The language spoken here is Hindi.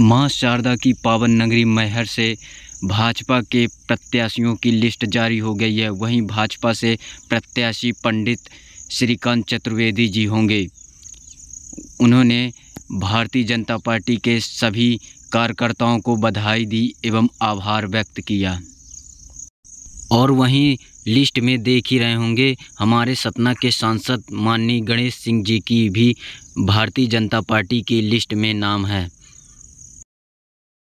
मां शारदा की पावन नगरी मैहर से भाजपा के प्रत्याशियों की लिस्ट जारी हो गई है वहीं भाजपा से प्रत्याशी पंडित श्रीकांत चतुर्वेदी जी होंगे उन्होंने भारतीय जनता पार्टी के सभी कार्यकर्ताओं को बधाई दी एवं आभार व्यक्त किया और वहीं लिस्ट में देख ही रहे होंगे हमारे सतना के सांसद माननीय गणेश सिंह जी की भी भारतीय जनता पार्टी की लिस्ट में नाम है